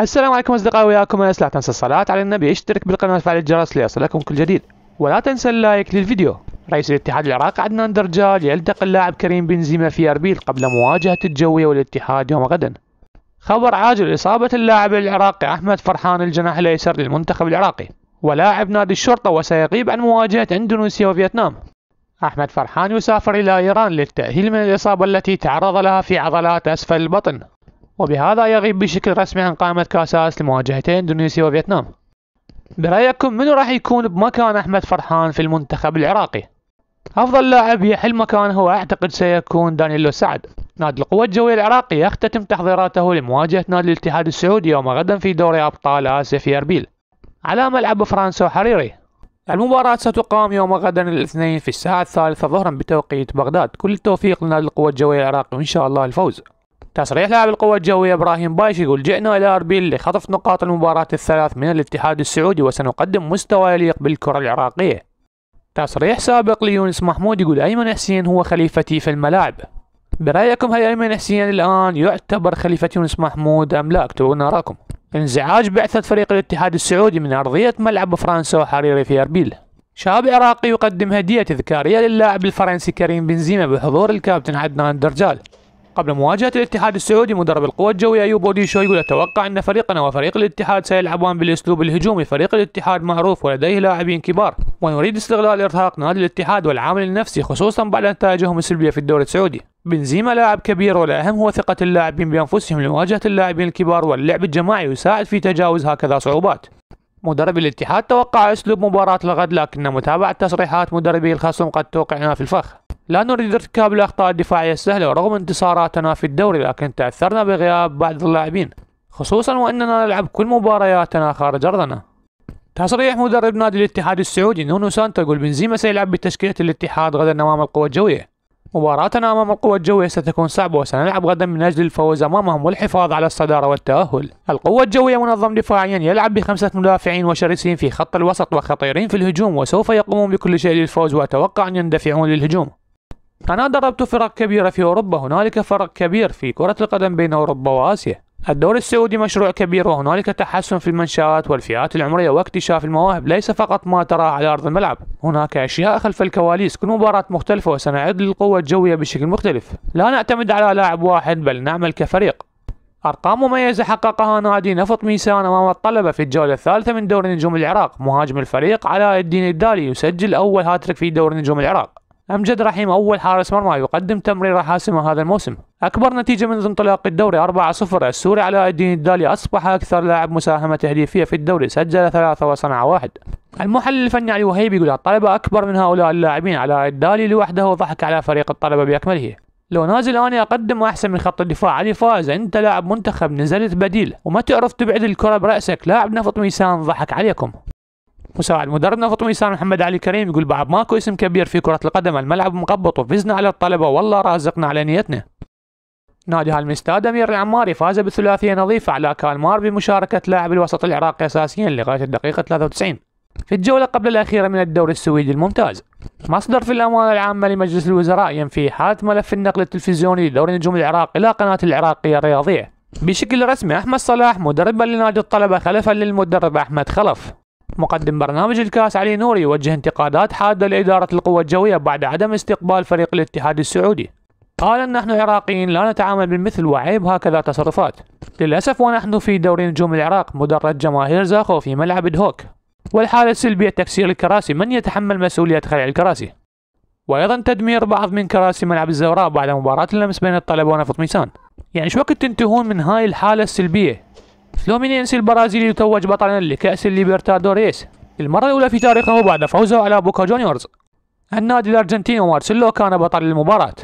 السلام عليكم أصدقائي وياكم لا تنسى الصلاة على النبي اشترك بالقناة وفعل الجرس ليصلكم كل جديد ولا تنسى اللايك للفيديو رئيس الاتحاد العراقي عدنان درجال يلتقي اللاعب كريم بنزيما في أربيل قبل مواجهة الجوية والاتحاد يوم غدا خبر عاجل إصابة اللاعب العراقي أحمد فرحان الجناح الأيسر للمنتخب العراقي ولاعب نادي الشرطة وسيغيب عن مواجهة إندونيسيا وفيتنام أحمد فرحان يسافر إلى إيران للتأهيل من الإصابة التي تعرض لها في عضلات أسفل البطن وبهذا يغيب بشكل رسمي عن قائمة كأس آس لمواجهتي اندونيسيا وفيتنام برأيكم منو راح يكون بمكان أحمد فرحان في المنتخب العراقي؟ أفضل لاعب يحل مكانه أعتقد سيكون دانيلو سعد نادي القوة الجوية العراقي يختتم تحضيراته لمواجهة نادي الاتحاد السعودي يوم غدا في دوري أبطال آسيا في أربيل على ملعب فرانسو حريري المباراة ستقام يوم غدا الاثنين في الساعة الثالثة ظهرا بتوقيت بغداد كل التوفيق لنادي القوة الجوية العراقي وإن شاء الله الفوز تصريح لاعب القوة الجوية إبراهيم بايش يقول جئنا إلى أربيل لخطف نقاط المباراة الثلاث من الاتحاد السعودي وسنقدم مستوى يليق بالكرة العراقية تصريح سابق ليونس محمود يقول أيمن حسين هو خليفتي في الملاعب برأيكم هل أيمن حسين الآن يعتبر خليفة يونس محمود أم لا اكتبوا رايكم انزعاج بعثة فريق الاتحاد السعودي من أرضية ملعب فرنسا وحريري في أربيل شاب عراقي يقدم هدية تذكارية للاعب الفرنسي كريم بنزيما بحضور الكابتن عدنان درجال قبل مواجهة الاتحاد السعودي مدرب القوى الجوية أيوب أوديشو يقول أتوقع أن فريقنا وفريق الاتحاد سيلعبان بالأسلوب الهجومي فريق الاتحاد معروف ولديه لاعبين كبار ونريد استغلال إرهاق نادي الاتحاد والعامل النفسي خصوصا بعد نتائجهم السلبية في الدوري السعودي بنزيما لاعب كبير والأهم هو ثقة اللاعبين بأنفسهم لمواجهة اللاعبين الكبار واللعب الجماعي يساعد في تجاوز هكذا صعوبات مدرب الاتحاد توقع أسلوب مباراة الغد لكن متابعة تصريحات مدربي الخصم قد توقعنا في الفخ لا نريد ارتكاب الأخطاء الدفاعية السهلة رغم انتصاراتنا في الدوري لكن تأثرنا بغياب بعض اللاعبين خصوصا وأننا نلعب كل مبارياتنا خارج أرضنا تصريح مدرب نادي الاتحاد السعودي نونو سانتا يقول بنزيما سيلعب بتشكيلة الاتحاد غدا أمام القوة الجوية مباراتنا أمام القوة الجوية ستكون صعبة وسنلعب غدا من أجل الفوز أمامهم والحفاظ على الصدارة والتأهل القوة الجوية منظم دفاعيا يلعب بخمسة مدافعين وشرسين في خط الوسط وخطيرين في الهجوم وسوف يقومون بكل شيء للفوز وأتوقع أن يندفعون للهجوم أنا دربت فرق كبيرة في أوروبا هنالك فرق كبير في كرة القدم بين أوروبا وآسيا الدوري السعودي مشروع كبير وهنالك تحسن في المنشآت والفئات العمرية واكتشاف المواهب ليس فقط ما تراه على أرض الملعب هناك أشياء خلف الكواليس كل مباراة مختلفة وسنعد للقوة الجوية بشكل مختلف لا نعتمد على لاعب واحد بل نعمل كفريق أرقام مميزة حققها نادي نفط ميسان أمام الطلبة في الجولة الثالثة من دوري نجوم العراق مهاجم الفريق علاء الدين الدالي يسجل أول هاتريك في دوري نجوم العراق أمجد رحيم أول حارس مرمى يقدم تمريرة حاسمة هذا الموسم أكبر نتيجة منذ انطلاق الدوري 4-0 السوري علاء الدين الدالي أصبح أكثر لاعب مساهمة تهديفية في الدوري سجل ثلاثة وصنع واحد المحلل الفني علي وهيب يقول الطلبة أكبر من هؤلاء اللاعبين علاء الدالي لوحده ضحك على فريق الطلبة بأكمله لو نازل انا اقدم احسن من خط الدفاع علي فاز انت لاعب منتخب نزلت بديل وما تعرف تبعد الكره براسك لاعب نفط ميسان ضحك عليكم مساعد مدربنا فطوم سامي محمد علي كريم يقول بعد ماكو اسم كبير في كرة القدم الملعب مقبط وفزنا على الطلبة والله رازقنا على نيتنا نادي هالمستاد أمير العماري فاز بثلاثية نظيفة على كالمار بمشاركة لاعب الوسط العراقي أساسيا لغاية الدقيقة 93 في الجولة قبل الأخيرة من الدوري السويدي الممتاز مصدر في الامانه العامة لمجلس الوزراء ينفي حاله ملف النقل التلفزيوني لدوري نجوم العراق إلى قناة العراقية الرياضية بشكل رسمي أحمد صلاح مدربا لنادي الطلبة خلفا للمدرب أحمد خلف مقدم برنامج الكاس علي نوري يوجه انتقادات حادة لإدارة القوى الجوية بعد عدم استقبال فريق الاتحاد السعودي قال أن نحن عراقيين لا نتعامل بالمثل وعيب هكذا تصرفات للأسف ونحن في دوري نجوم العراق مدرج جماهير زاخو في ملعب دهوك والحالة السلبية تكسير الكراسي من يتحمل مسؤولية خلع الكراسي وأيضا تدمير بعض من كراسي ملعب الزوراء بعد مباراة الأمس بين الطلبة ونفط ميسان يعني شو وقت تنتهون من هاي الحالة السلبية فلومينينسي البرازيلي يتوج بطلا لكأس الليبرتادوريس للمرة الأولى في تاريخه بعد فوزه على بوكا جونيورز النادي الأرجنتيني مارسيلو كان بطل المباراة